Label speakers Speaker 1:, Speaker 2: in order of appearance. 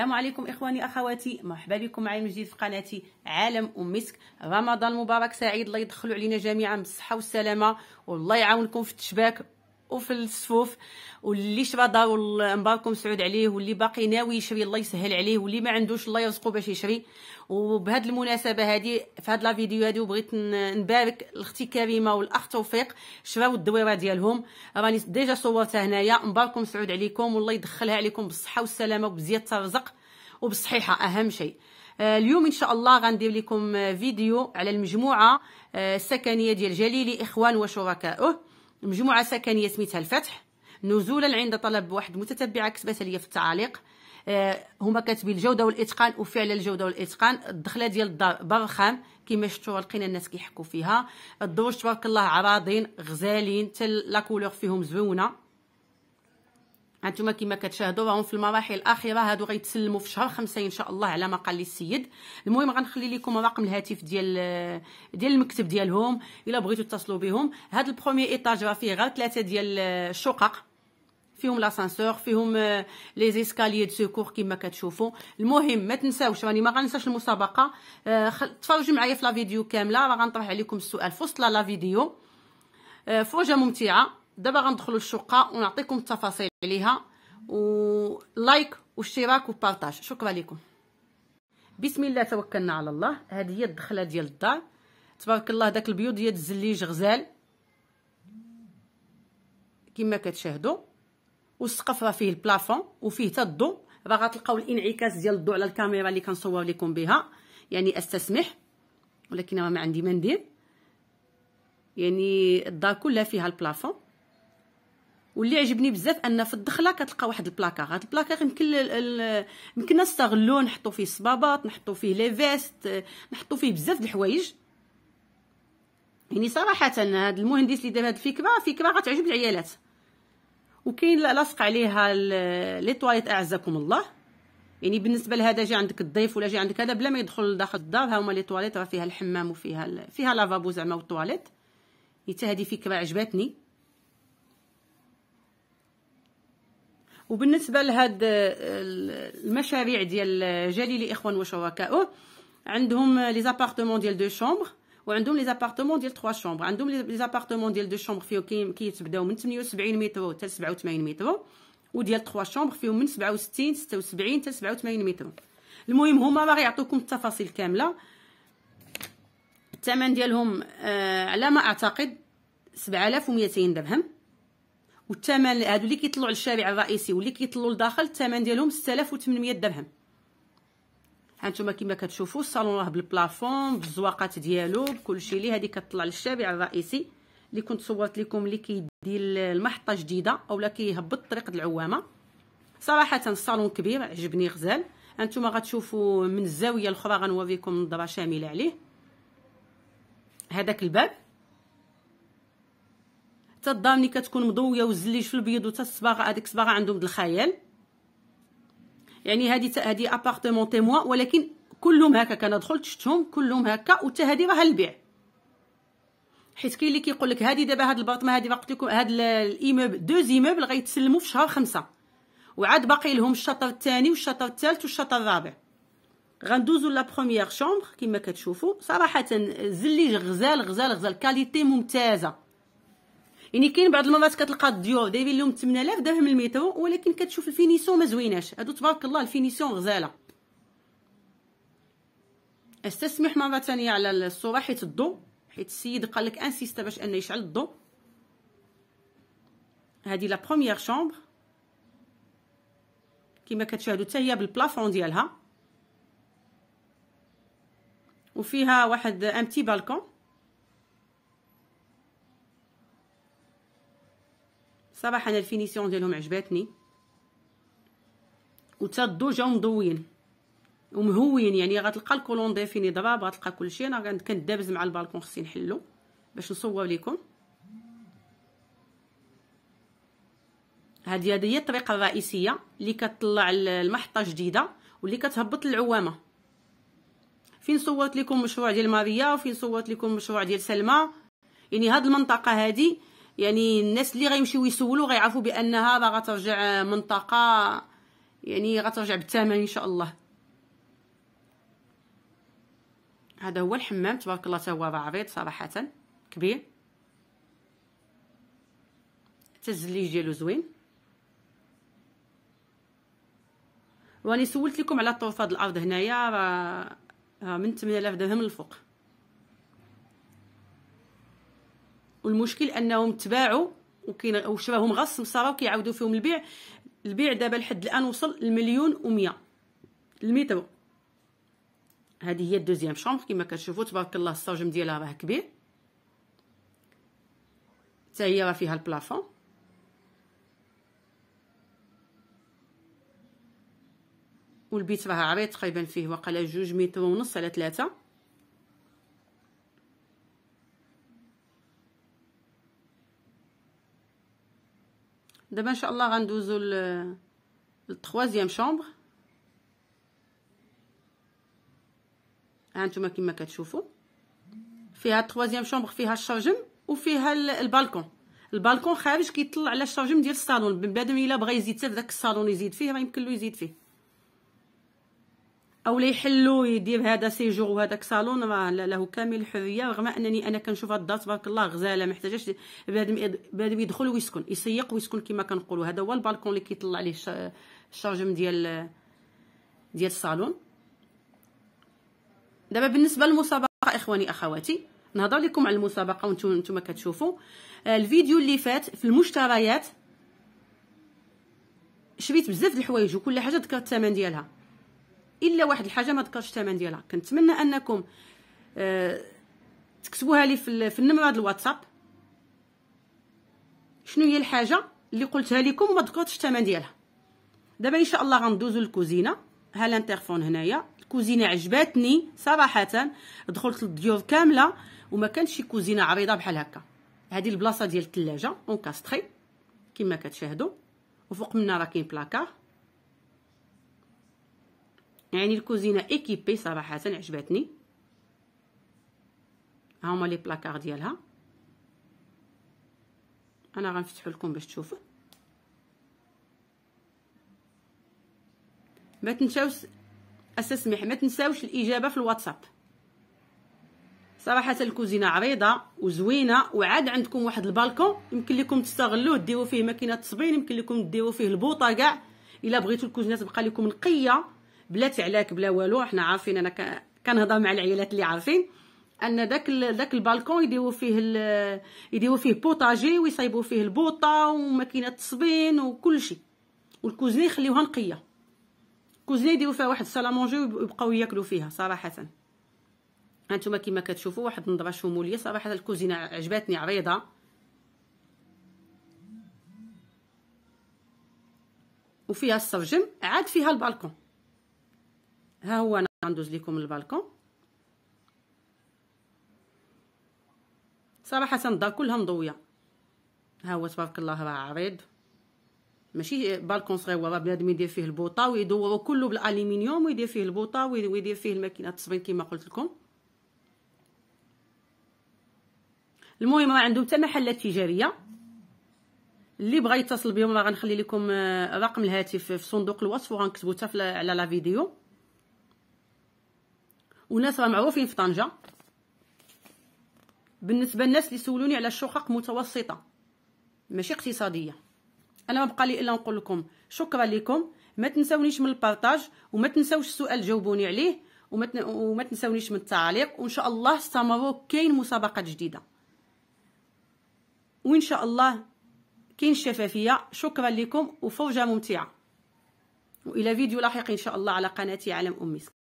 Speaker 1: السلام عليكم اخواني اخواتي مرحبا بكم معايا مجدد في قناتي عالم ومسك رمضان مبارك سعيد الله يدخلوا علينا جميعا بالصحه والسلامه والله يعاونكم في التشباك وفي الصفوف واللي شرا دار مباركم سعود عليه واللي باقي ناوي يشري الله يسهل عليه واللي ما عندوش الله يرزقه باش يشري وبهاد المناسبه هذه في هاد لا فيديو هذه وبغيت نبارك لاختي كريمه والاخ توفيق شراو الدويره ديالهم راني ديجا صورتها هنايا مباركم سعود عليكم والله يدخلها عليكم بالصحه والسلامه وبزياده الرزق وبالصحيحه اهم شيء آه، اليوم ان شاء الله غندير لكم آه، فيديو على المجموعه آه، السكنيه ديال جليلي اخوان وشركائه مجموعه سكنيه سميتها الفتح نزولا عند طلب واحد المتتبعه كتبت لي في التعاليق هما كاتبين الجوده والاتقان وفعلا الجوده والاتقان الدخله ديال الدار برخام كما شفتوا لقينا الناس كيحكوا فيها الدروج تبارك الله عراضين غزالين حتى لا كولور فيهم زوينه هانتوما كما كتشاهدوا راهم في المراحل الاخيره هادو غيتسلموا في شهر خمسة ان شاء الله على ما قال لي السيد المهم غنخلي لكم رقم الهاتف ديال ديال المكتب ديالهم الا بغيتو تتصلوا بهم هاد البرومي ايطاج راه فيه غير ثلاثه ديال الشقق فيهم لاسانسور فيهم آه، لي زيسكاليي دو سيكور كما كتشوفوا المهم ما تنساوش راني ما غنساش المسابقه آه، تفرجوا معايا في لا فيديو كامله راه غنطرح عليكم السؤال في وسط لا فيديو آه، فرجه ممتعه دابا غندخلوا للشقه ونعطيكم التفاصيل عليها ولايك واشتراك وبارطاج شكرا لكم بسم الله توكلنا على الله هذه هي الدخله ديال الدار تبارك الله داك البيوض ديال الزليج غزال كما كتشاهدوا والسقف راه فيه البلافون وفيه حتى الضو راه غتلقاو الانعكاس ديال الضو على الكاميرا اللي كنصور لكم بها يعني استسمح ولكن راه ما عندي ما ندير يعني الدار كلها فيها البلافون واللي عجبني بزاف ان في الدخله كتلقى واحد البلاكار هاد البلاكار يمكن يمكن نستغلوه نحطو فيه الصبابط نحطو فيه لي فيست نحطو فيه بزاف د الحوايج يعني صراحه هاد المهندس اللي دار هاد الفكره فكره غتعجب العيالات وكاين لاصق عليها لي طواليت اعزكم الله يعني بالنسبه لهذا جي عندك الضيف ولا جي عندك هذا بلا ما يدخل داخل الدار ها هما لي طواليت راه فيها الحمام وفيها فيها لافابو زعما والطواليت يعني حتى هذه فكره عجبتني وبالنسبه لهاد آه، المشاريع ديال آه، جليل اخوان وشركائه عندهم لي آه، زابارتمون ديال دو شومبر وعندهم لي زابارتمون ديال 3 شومبر عندهم لي زابارتمون ديال دو شومبر فيه كي كيتبداو من 78 متر حتى 87 متر وديال 3 شومبر فيهم من 67 76 حتى 87 متر المهم هما راه يعطوكم التفاصيل كامله الثمن ديالهم آه على ما اعتقد 7200 درهم والثمن هادو اللي كيطلعوا على الشارع الرئيسي واللي كيطلعوا لداخل الثمن ديالهم 6800 درهم هانتوما كما كتشوفوا الصالون راه بالبلافون بالزواقات ديالو بكلشي اللي هذه كتطلع للشارع الرئيسي اللي كنت صورت لكم اللي كيدي المحطه جديده اولا كيهبط طريق العوامه صراحه الصالون كبير عجبني غزال هانتوما غتشوفوا من الزاويه الاخرى غنوريكم نظره شامله عليه هذاك الباب حتى الضامني كتكون مضويه والزليج في البيض وتا الصباغه هذيك الصباغه عندهم الخيال يعني هذه هذه ابارتمون تيموا ولكن كلهم هكا كان دخلت شفتهم كلهم هكا وتا هذه راه البيع حيت كاين اللي كيقول لك هذه دابا هاد البرطمه هذه قلت لكم هاد الايموب دو زيموبل غيتسلموا في شهر خمسة وعاد باقي لهم الشطر الثاني والشطر الثالث والشطر الرابع غندوزو لا بروميير شومبر كما كتشوفوا صراحه الزليج غزال غزال غزال كاليتي ممتازه يعني كاين بعض المرات كتلقى الضيوف دايرين لهم 8000 درهم المترو ولكن كتشوف الفينيسيون ما زويناش هادو تبارك الله الفينيسيون غزاله استسمح مره ثانيه على الصوره حيت الضو حيت السيد قال لك انسيست باش انه يشعل الضو هادي لا بروميير شومبر كما كتشاهدوا حتى هي بالبلافون ديالها وفيها واحد امتي بالكون صراحه انا الفينيسيون ديالهم عجباتني وتا الضو مضوين ومهوين يعني غتلقى الكولون ديفيني ضراب غتلقى كلشي انا كندابز مع البالكون خصني نحلو باش نصور لكم هذه هذه هي الطريقه الرئيسيه اللي كتطلع المحطه جديده واللي كتهبط العوامه فين صورت لكم مشروع ديال ماريا وفين صورت لكم مشروع ديال سلمى يعني هاد المنطقه هذه يعني الناس اللي غيمشيو يسولوا غيعرفوا بانها راه غترجع منطقه يعني غترجع بالثمن ان شاء الله هذا هو الحمام تبارك الله تا هو راه عريض صراحه كبير حتى الزليج ديالو زوين واني سولت لكم على الطرفه الارض هنايا راه من 8000 درهم للفوق والمشكل انهم تباعوا وشبابهم غص مصاره وكيعاودوا فيهم البيع البيع دابا لحد الان وصل لمليون و100 الميترو هذه هي الدوزيام شومبر كما كتشوفوا تبارك الله الصوجم ديالها راه كبير حتى هي راه فيها البلافون والبيت راه عريض تقريبا فيه وقال جوج متر ونص على ثلاثة دابا ان شاء الله غندوزو ل شومبر شومبغ هانتوما كما كتشوفوا فيها التخوازيام شومبر فيها الشرجم وفيها البالكون البالكون خارج كيطل على الشرجم ديال الصالون بنادم الا بغى يزيد حتى في داك الصالون يزيد فيه راه يمكن له يزيد فيه او لا يحلوا يدير هذا سيجور وهذاك صالون راه له كامل الحريه رغم انني انا كنشوف هاد الدار تبارك الله غزاله ما احتاجاش بنادم بنادم يدخل ويسكن يسيق ويسكن كما كنقولوا هذا هو البالكون اللي كيطلع عليه الشارجم ديال ديال الصالون دابا بالنسبه للمسابقه اخواني اخواتي نهضر لكم على المسابقه وانتم نتوما كتشوفوا الفيديو اللي فات في المشتريات شريت بزاف د الحوايج وكل حاجه ذكرت الثمن ديالها الا واحد الحاجه ما ذكرتش الثمن ديالها كنتمنى انكم آه تكتبوها لي في, في النمره ديال الواتساب شنو هي الحاجه اللي قلتها لكم وما ذكرتش الثمن ديالها دابا ان شاء الله غندوزو للكوزينه ها الانترفون هنايا الكوزينه عجباتني صراحه دخلت للضيوف كامله وما كانش شي كوزينه عريضه بحال هكا هذه البلاصه ديال الثلاجه اونكاستري كما كتشاهدوا وفوق منها راه كاين بلاكار يعني الكوزينه ايكيبي صراحه عجبتني ها هما لي بلاكار ديالها انا غنفتحو لكم باش تشوفوا ما تنساوش اساس ما تنساوش الاجابه في الواتساب صراحه الكوزينه عريضه وزوينه وعاد عندكم واحد البالكون يمكن لكم تستغلوه ديروا فيه ماكينه تصبين يمكن لكم ديروا فيه البوطه كاع الا بغيتو الكوزينه تبقى لكم نقيه بلا تعلاك بلا والو حنا عارفين انا كنهضر مع العيالات اللي عارفين ان داك داك البالكون يديروا فيه يديروا فيه بوطاجي ويصايبوا فيه البوطه وماكينه التصبين وكل شيء والكوزني يخليوها نقيه كوزني يديروا فيها واحد مونجي ويبقاو ياكلوا فيها صراحه هانتوما كما كتشوفوا واحد النظره شموليه صراحه الكوزينه عجباتني عريضه وفيها السرجم عاد فيها البالكون ها هو انا غندوز لكم البالكون صراحه الدار كلها مضويه ها هو تبارك الله راه عريض ماشي بالكون صغير راه بنادم يدير فيه البوطا ويدورو كله بالالومنيوم ويدير فيه البوطا ويدير فيه الماكينه التصبين كما قلت لكم المهم راه عندهم حتى محلات تجاريه اللي بغى يتصل بهم راه غنخلي لكم آه، رقم الهاتف في صندوق الوصف وغنكتبو حتى على لا فيديو وناس راه معروفين في طنجه بالنسبه للناس اللي سولوني على الشقق متوسطه ماشي اقتصاديه انا ما بقى لي الا نقول لكم شكرا لكم ما تنساونيش من البارطاج وما تنساوش السؤال جاوبوني عليه وما تنساونيش من التعليق وان شاء الله استمروا كاين مسابقات جديده وان شاء الله كاين شفافيه شكرا لكم وفرجه ممتعه والى فيديو لاحق ان شاء الله على قناتي عالم امي